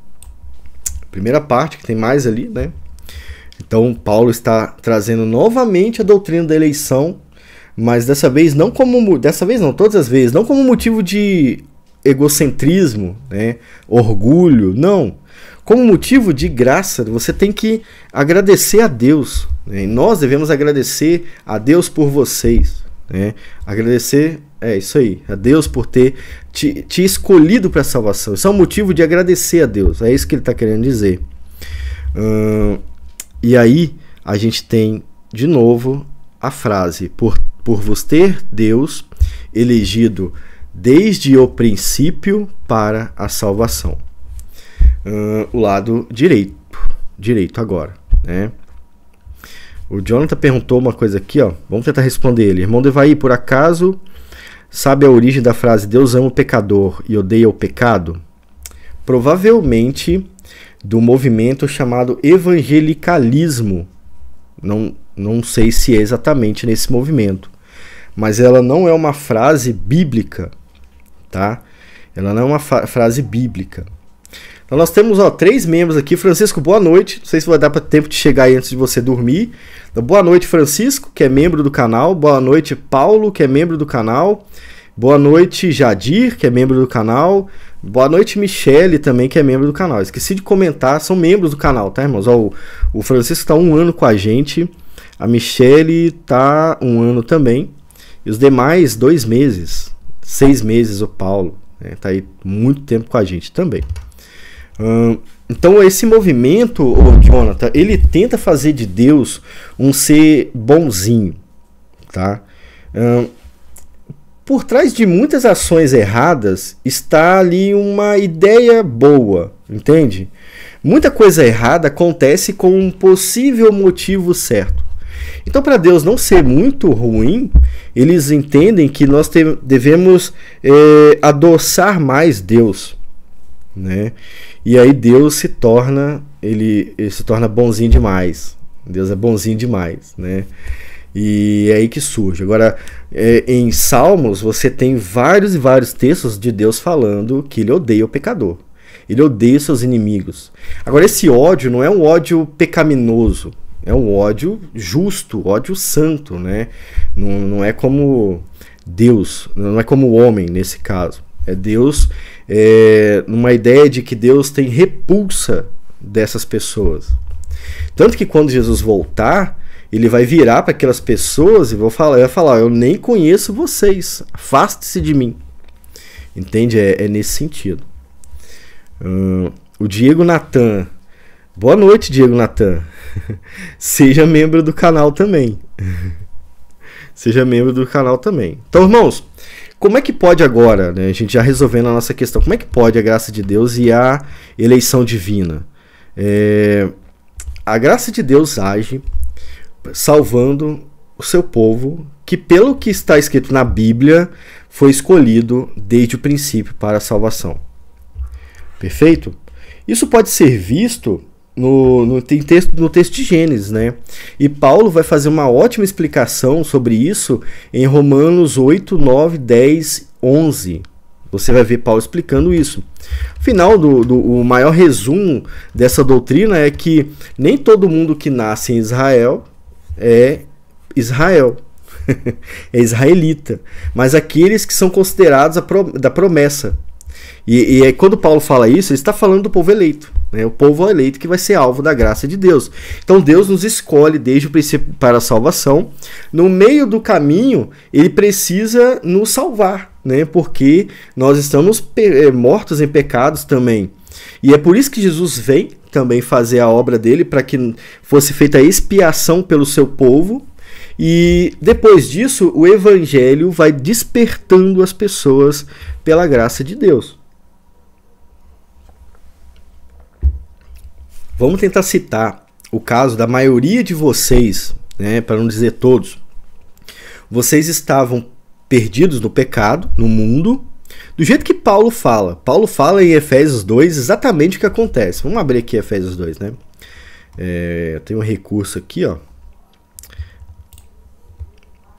Primeira parte que tem mais ali, né? Então Paulo está trazendo novamente a doutrina da eleição, mas dessa vez não como dessa vez não, todas as vezes, não como motivo de egocentrismo, né? orgulho, não, como motivo de graça, você tem que agradecer a Deus. Né? Nós devemos agradecer a Deus por vocês. Né? Agradecer, é isso aí, a Deus por ter te, te escolhido para a salvação. Isso é um motivo de agradecer a Deus. É isso que ele está querendo dizer. Hum, e aí a gente tem de novo a frase: por, por vos ter Deus elegido desde o princípio para a salvação uh, o lado direito. Direito agora, né? O Jonathan perguntou uma coisa aqui, ó. Vamos tentar responder ele. Irmão Devaí, por acaso sabe a origem da frase Deus ama o pecador e odeia o pecado? Provavelmente do movimento chamado evangelicalismo. Não, não sei se é exatamente nesse movimento, mas ela não é uma frase bíblica, tá? Ela não é uma frase bíblica. Então nós temos ó, três membros aqui. Francisco, boa noite. Não sei se vai dar para tempo de chegar aí antes de você dormir. Então, boa noite, Francisco, que é membro do canal. Boa noite, Paulo, que é membro do canal. Boa noite, Jadir, que é membro do canal. Boa noite, Michele, também, que é membro do canal. Esqueci de comentar, são membros do canal, tá, irmãos? Ó, o, Francisco está um ano com a gente. A Michele tá um ano também. E os demais, dois meses. Seis meses, o Paulo. Né? Tá aí muito tempo com a gente também então esse movimento, o Jonathan, ele tenta fazer de Deus um ser bonzinho, tá? por trás de muitas ações erradas está ali uma ideia boa, entende? Muita coisa errada acontece com um possível motivo certo. Então, para Deus não ser muito ruim, eles entendem que nós devemos é, adoçar mais Deus, né? E aí Deus se torna, ele, ele se torna bonzinho demais. Deus é bonzinho demais, né? E é aí que surge. Agora, é, em Salmos, você tem vários e vários textos de Deus falando que ele odeia o pecador. Ele odeia seus inimigos. Agora, esse ódio não é um ódio pecaminoso. É um ódio justo, ódio santo, né? Não, não é como Deus, não é como o homem nesse caso. É Deus, é, numa ideia de que Deus tem repulsa dessas pessoas. Tanto que quando Jesus voltar, ele vai virar para aquelas pessoas e vai falar, vai falar: Eu nem conheço vocês, afaste-se de mim. Entende? É, é nesse sentido. Hum, o Diego Natan. Boa noite, Diego Natan. Seja membro do canal também. Seja membro do canal também. Então, irmãos, como é que pode agora, né, a gente já resolvendo a nossa questão, como é que pode a graça de Deus e a eleição divina? É, a graça de Deus age salvando o seu povo, que pelo que está escrito na Bíblia, foi escolhido desde o princípio para a salvação. Perfeito? Isso pode ser visto no, no, tem texto, no texto de Gênesis, né? E Paulo vai fazer uma ótima explicação sobre isso em Romanos 8, 9, 10, 11. Você vai ver Paulo explicando isso. Final do, do o maior resumo dessa doutrina é que nem todo mundo que nasce em Israel é Israel. é israelita, mas aqueles que são considerados pro, da promessa. E, e quando Paulo fala isso, ele está falando do povo eleito né? o povo eleito que vai ser alvo da graça de Deus. Então Deus nos escolhe desde o princípio para a salvação. No meio do caminho, ele precisa nos salvar, né? porque nós estamos eh, mortos em pecados também. E é por isso que Jesus vem também fazer a obra dele, para que fosse feita a expiação pelo seu povo. E depois disso, o evangelho vai despertando as pessoas pela graça de Deus. Vamos tentar citar o caso da maioria de vocês, né, para não dizer todos. Vocês estavam perdidos no pecado, no mundo, do jeito que Paulo fala. Paulo fala em Efésios 2 exatamente o que acontece. Vamos abrir aqui Efésios 2, né? É, tem um recurso aqui, ó.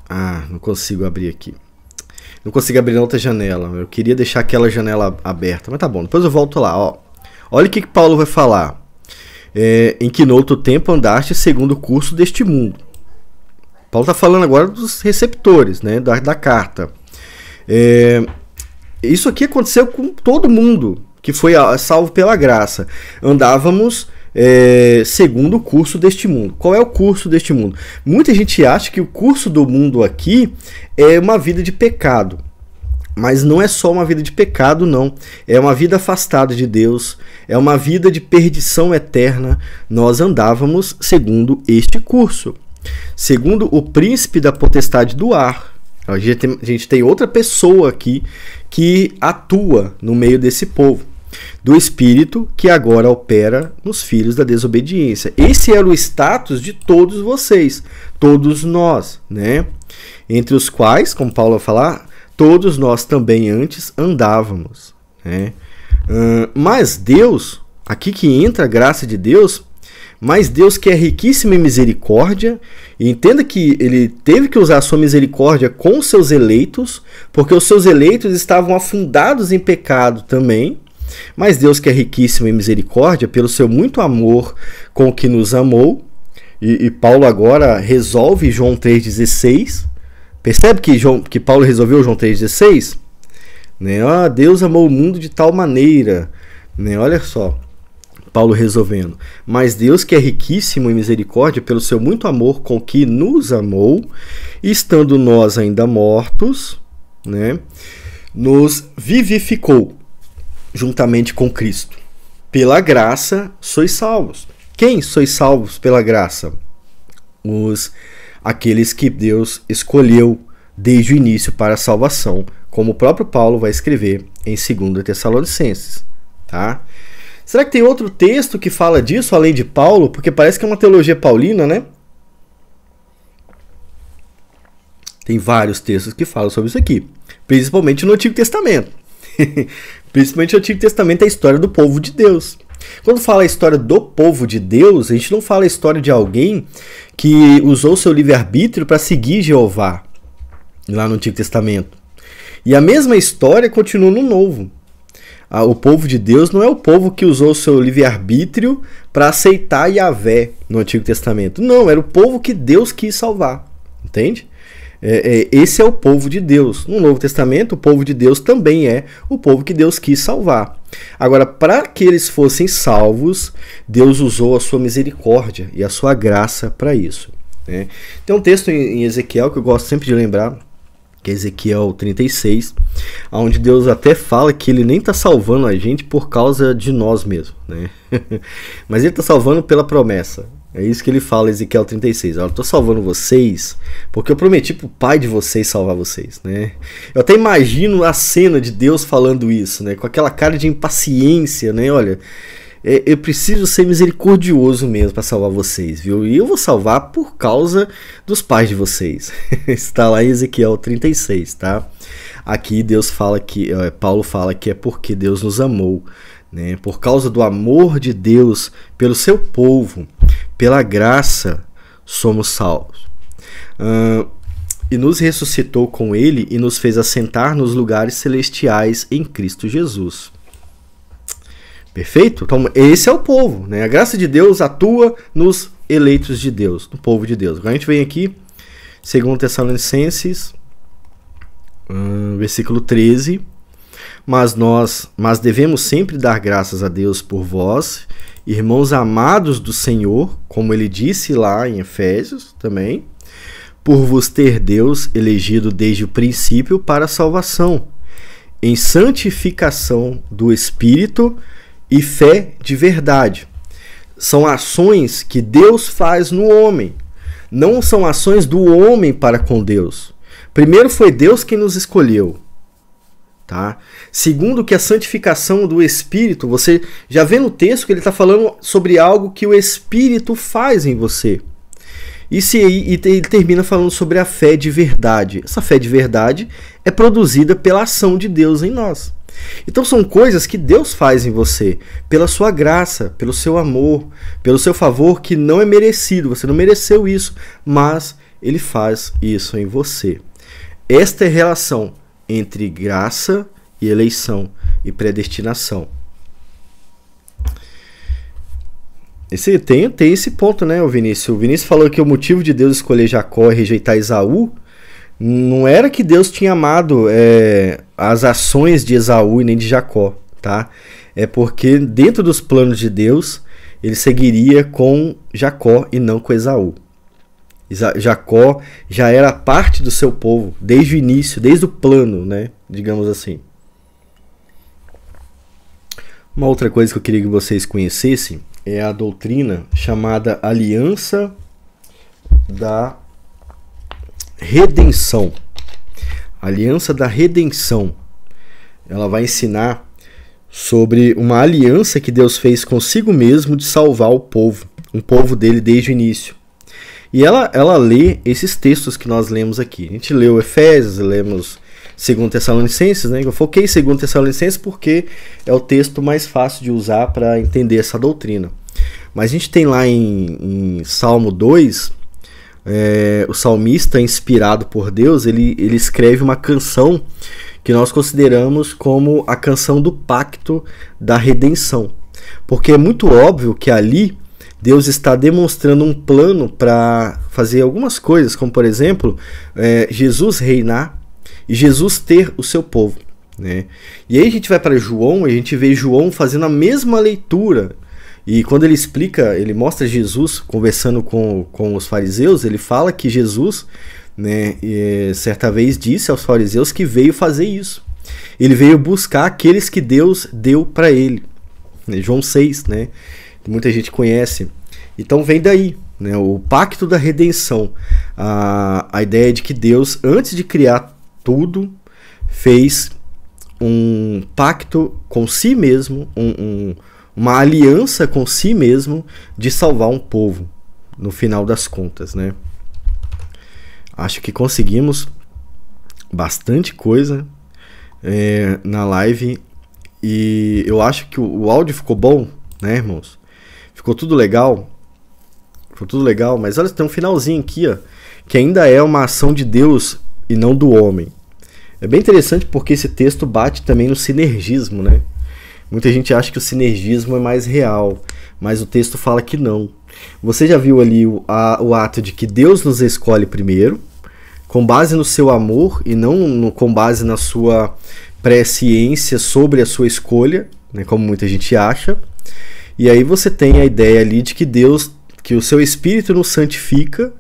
Ah, não consigo abrir aqui. Não consigo abrir outra janela. Eu queria deixar aquela janela aberta, mas tá bom. Depois eu volto lá, ó. Olha o que, que Paulo vai falar é, em que outro tempo andaste segundo o curso deste mundo. Paulo está falando agora dos receptores né, da, da carta. É, isso aqui aconteceu com todo mundo que foi ah, salvo pela graça. Andávamos é, segundo o curso deste mundo. Qual é o curso deste mundo? Muita gente acha que o curso do mundo aqui é uma vida de pecado. Mas não é só uma vida de pecado, não. É uma vida afastada de Deus, é uma vida de perdição eterna. Nós andávamos segundo este curso, segundo o príncipe da potestade do ar. A gente tem, a gente tem outra pessoa aqui que atua no meio desse povo, do espírito que agora opera nos filhos da desobediência. Esse era o status de todos vocês, todos nós, né? Entre os quais, como Paulo vai falar, todos nós também antes andávamos. Né? Uh, mas Deus, aqui que entra a graça de Deus, mas Deus que é riquíssimo em misericórdia, e entenda que ele teve que usar a sua misericórdia com os seus eleitos, porque os seus eleitos estavam afundados em pecado também. Mas Deus que é riquíssimo em misericórdia, pelo seu muito amor com o que nos amou, e, e Paulo agora resolve João 3,16, Percebe que, João, que Paulo resolveu João 3,16? Né? Ah, Deus amou o mundo de tal maneira. Né? Olha só, Paulo resolvendo. Mas Deus, que é riquíssimo em misericórdia, pelo seu muito amor com que nos amou, estando nós ainda mortos, né? nos vivificou juntamente com Cristo. Pela graça sois salvos. Quem sois salvos pela graça? Os aqueles que Deus escolheu desde o início para a salvação, como o próprio Paulo vai escrever em 2 Tessalonicenses, tá? Será que tem outro texto que fala disso além de Paulo? Porque parece que é uma teologia paulina, né? Tem vários textos que falam sobre isso aqui, principalmente no Antigo Testamento. principalmente no Antigo Testamento é a história do povo de Deus. Quando fala a história do povo de Deus, a gente não fala a história de alguém que usou seu livre-arbítrio para seguir Jeová, lá no Antigo Testamento. E a mesma história continua no Novo. O povo de Deus não é o povo que usou seu livre-arbítrio para aceitar Yahvé no Antigo Testamento. Não, era o povo que Deus quis salvar. Entende? É, é, esse é o povo de Deus. No Novo Testamento, o povo de Deus também é o povo que Deus quis salvar. Agora, para que eles fossem salvos, Deus usou a sua misericórdia e a sua graça para isso. Né? Tem um texto em Ezequiel que eu gosto sempre de lembrar, que é Ezequiel 36, onde Deus até fala que ele nem está salvando a gente por causa de nós mesmos, né? mas ele está salvando pela promessa. É isso que ele fala, Ezequiel 36. Olha, eu tô salvando vocês porque eu prometi pro pai de vocês salvar vocês, né? Eu até imagino a cena de Deus falando isso, né? Com aquela cara de impaciência, né? Olha, é, eu preciso ser misericordioso mesmo para salvar vocês, viu? E eu vou salvar por causa dos pais de vocês. Está lá em Ezequiel 36, tá? Aqui Deus fala que, é, Paulo fala que é porque Deus nos amou, né? Por causa do amor de Deus pelo seu povo pela graça somos salvos. Uh, e nos ressuscitou com ele e nos fez assentar nos lugares celestiais em Cristo Jesus. Perfeito? Então, esse é o povo, né? A graça de Deus atua nos eleitos de Deus, no povo de Deus. Agora a gente vem aqui, segundo Tessalonicenses, versículo 13. Mas nós, mas devemos sempre dar graças a Deus por vós, irmãos amados do Senhor, como ele disse lá em Efésios também, por vos ter Deus elegido desde o princípio para a salvação, em santificação do Espírito e fé de verdade. São ações que Deus faz no homem, não são ações do homem para com Deus. Primeiro foi Deus quem nos escolheu, Tá? Segundo, que a santificação do Espírito, você já vê no texto que ele está falando sobre algo que o Espírito faz em você. E, se, e ele termina falando sobre a fé de verdade. Essa fé de verdade é produzida pela ação de Deus em nós. Então são coisas que Deus faz em você, pela sua graça, pelo seu amor, pelo seu favor que não é merecido, você não mereceu isso, mas ele faz isso em você. Esta é relação entre graça e eleição e predestinação. Esse, tem, tem esse ponto, né, o Vinícius? O Vinícius falou que o motivo de Deus escolher Jacó e rejeitar Esaú não era que Deus tinha amado é, as ações de Esaú e nem de Jacó, tá? É porque dentro dos planos de Deus, ele seguiria com Jacó e não com Esaú. Jacó já era parte do seu povo desde o início, desde o plano, né? Digamos assim. Uma outra coisa que eu queria que vocês conhecessem é a doutrina chamada Aliança da Redenção. aliança da Redenção. Ela vai ensinar sobre uma aliança que Deus fez consigo mesmo de salvar o povo, um povo dele desde o início. E ela, ela lê esses textos que nós lemos aqui. A gente leu Efésios, lemos 2 Tessalonicenses, né? Eu foquei em 2 Tessalonicenses porque é o texto mais fácil de usar para entender essa doutrina. Mas a gente tem lá em, em Salmo 2, é, o salmista, inspirado por Deus, ele, ele escreve uma canção que nós consideramos como a canção do pacto da redenção. Porque é muito óbvio que ali Deus está demonstrando um plano para fazer algumas coisas, como por exemplo, é, Jesus reinar e Jesus ter o seu povo. Né? E aí a gente vai para João e a gente vê João fazendo a mesma leitura. E quando ele explica, ele mostra Jesus conversando com, com os fariseus, ele fala que Jesus, né, é, certa vez disse aos fariseus que veio fazer isso. Ele veio buscar aqueles que Deus deu para ele. Né, João 6, né? que muita gente conhece. Então vem daí, né, o pacto da redenção, a, a ideia de que Deus, antes de criar tudo, fez um pacto com si mesmo, um, um, uma aliança com si mesmo de salvar um povo, no final das contas, né? Acho que conseguimos bastante coisa é, na live e eu acho que o, o áudio ficou bom, né, irmãos? Ficou tudo legal. Ficou tudo legal, mas olha, tem um finalzinho aqui, ó, que ainda é uma ação de Deus e não do homem. É bem interessante porque esse texto bate também no sinergismo, né? Muita gente acha que o sinergismo é mais real, mas o texto fala que não. Você já viu ali o, a, o ato de que Deus nos escolhe primeiro, com base no seu amor e não no, com base na sua presciência sobre a sua escolha, né, como muita gente acha. E aí você tem a ideia ali de que Deus, que o seu espírito nos santifica,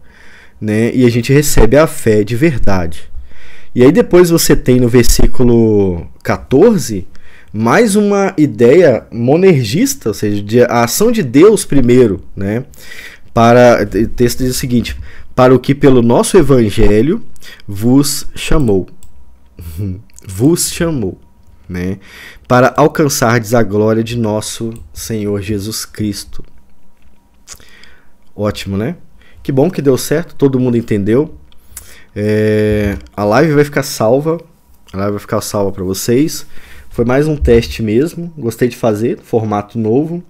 né? E a gente recebe a fé de verdade. E aí depois você tem no versículo 14 mais uma ideia monergista, ou seja, de, a ação de Deus primeiro, né? Para o texto diz o seguinte: para o que pelo nosso evangelho vos chamou. vos chamou né? Para alcançar a glória de nosso Senhor Jesus Cristo. Ótimo, né? Que bom que deu certo, todo mundo entendeu. É, a live vai ficar salva, a live vai ficar salva para vocês. Foi mais um teste mesmo, gostei de fazer, formato novo.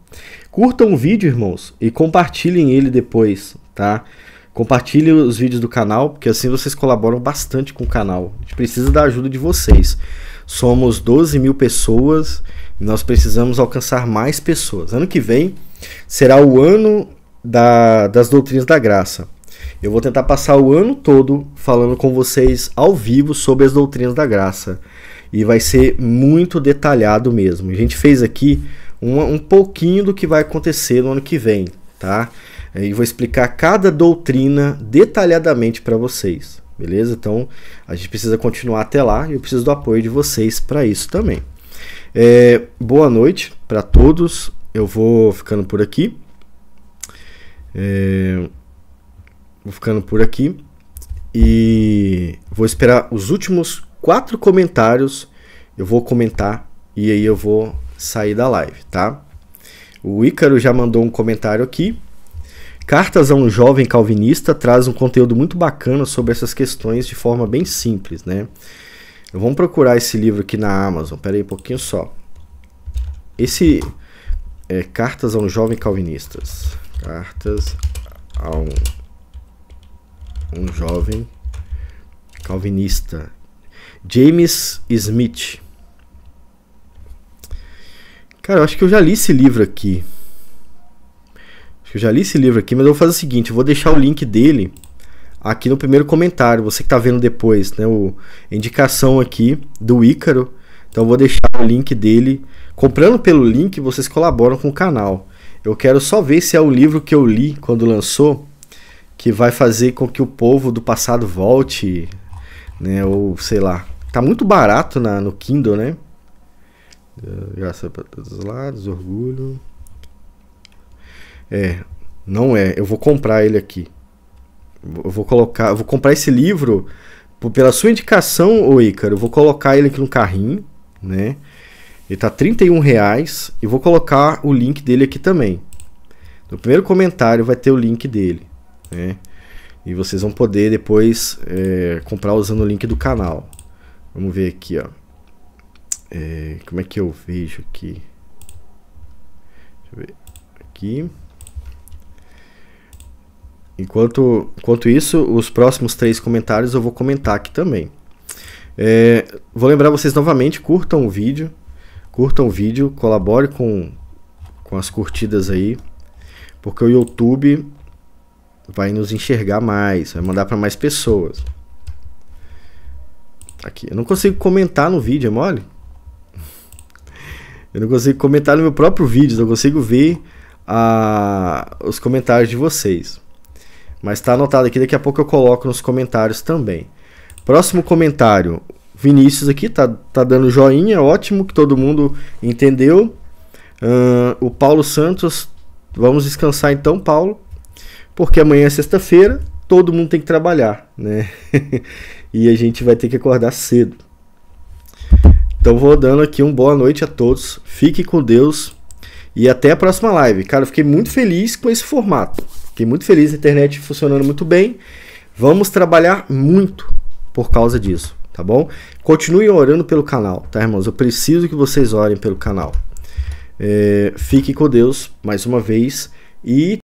Curtam o vídeo, irmãos, e compartilhem ele depois, tá? Compartilhem os vídeos do canal, porque assim vocês colaboram bastante com o canal. A gente precisa da ajuda de vocês. Somos 12 mil pessoas e nós precisamos alcançar mais pessoas. Ano que vem será o ano da, das doutrinas da graça. Eu vou tentar passar o ano todo falando com vocês ao vivo sobre as doutrinas da graça. E vai ser muito detalhado mesmo. A gente fez aqui um pouquinho do que vai acontecer no ano que vem, tá? E vou explicar cada doutrina detalhadamente para vocês beleza? Então a gente precisa continuar até lá e eu preciso do apoio de vocês para isso também. É, boa noite para todos, eu vou ficando por aqui. É, vou ficando por aqui e vou esperar os últimos quatro comentários. Eu vou comentar e aí eu vou sair da live, tá? O Ícaro já mandou um comentário aqui. Cartas a um Jovem Calvinista traz um conteúdo muito bacana sobre essas questões de forma bem simples, né? Vamos procurar esse livro aqui na Amazon, pera aí um pouquinho só. Esse é Cartas a um Jovem Calvinista. Cartas a um, um Jovem Calvinista. James Smith. Cara, eu acho que eu já li esse livro aqui eu já li esse livro aqui, mas eu vou fazer o seguinte: eu vou deixar o link dele aqui no primeiro comentário. Você que está vendo depois, né? O a indicação aqui do Ícaro. Então eu vou deixar o link dele. Comprando pelo link, vocês colaboram com o canal. Eu quero só ver se é o livro que eu li quando lançou que vai fazer com que o povo do passado volte, né? Ou sei lá. Tá muito barato na, no Kindle, né? graças para todos os lados, orgulho. É, não é. Eu vou comprar ele aqui. Eu vou colocar, eu vou comprar esse livro pela sua indicação, ô Ícaro. Eu vou colocar ele aqui no carrinho, né? Ele tá 31 reais e vou colocar o link dele aqui também. No primeiro comentário vai ter o link dele, né? E vocês vão poder depois é, comprar usando o link do canal. Vamos ver aqui, ó. É, como é que eu vejo aqui? Deixa eu ver. Aqui. Enquanto, enquanto isso, os próximos três comentários eu vou comentar aqui também. É, vou lembrar vocês novamente, curtam o vídeo, curtam o vídeo, colabore com, com as curtidas aí, porque o YouTube vai nos enxergar mais, vai mandar para mais pessoas. Tá aqui, eu não consigo comentar no vídeo, é mole? Eu não consigo comentar no meu próprio vídeo, eu consigo ver a, os comentários de vocês. Mas está anotado aqui, daqui a pouco eu coloco nos comentários também. Próximo comentário, Vinícius aqui, tá, tá dando joinha, ótimo que todo mundo entendeu. Uh, o Paulo Santos, vamos descansar então, Paulo, porque amanhã é sexta-feira, todo mundo tem que trabalhar, né? e a gente vai ter que acordar cedo. Então vou dando aqui um boa noite a todos. Fique com Deus e até a próxima live. Cara, fiquei muito feliz com esse formato. Fiquei muito feliz, a internet funcionando muito bem. Vamos trabalhar muito por causa disso, tá bom? Continuem orando pelo canal, tá, irmãos? Eu preciso que vocês orem pelo canal. É, fique com Deus mais uma vez e